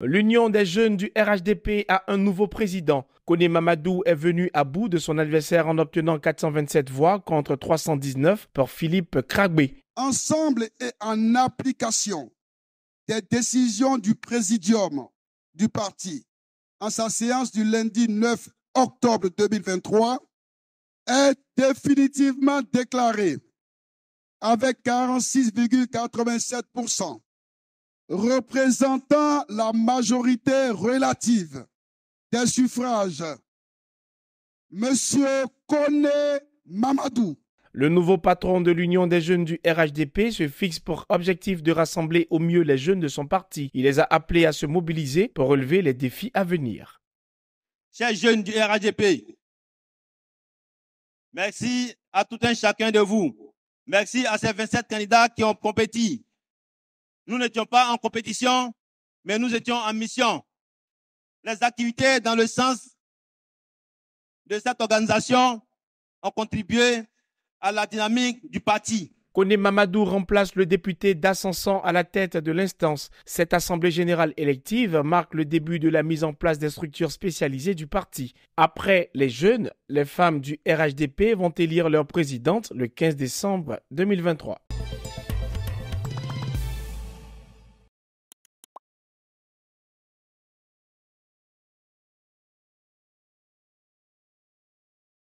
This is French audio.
L'Union des jeunes du RHDP a un nouveau président. Kone Mamadou est venu à bout de son adversaire en obtenant 427 voix contre 319 pour Philippe Kragbe. Ensemble et en application des décisions du présidium du parti en sa séance du lundi 9 octobre 2023 est définitivement déclaré avec 46,87% représentant la majorité relative des suffrages, Monsieur Kone Mamadou. Le nouveau patron de l'Union des jeunes du RHDP se fixe pour objectif de rassembler au mieux les jeunes de son parti. Il les a appelés à se mobiliser pour relever les défis à venir. Chers jeunes du RHDP, merci à tout un chacun de vous. Merci à ces 27 candidats qui ont compétit nous n'étions pas en compétition, mais nous étions en mission. Les activités dans le sens de cette organisation ont contribué à la dynamique du parti. Kone Mamadou remplace le député d'Assensan à la tête de l'instance. Cette assemblée générale élective marque le début de la mise en place des structures spécialisées du parti. Après les jeunes, les femmes du RHDP vont élire leur présidente le 15 décembre 2023.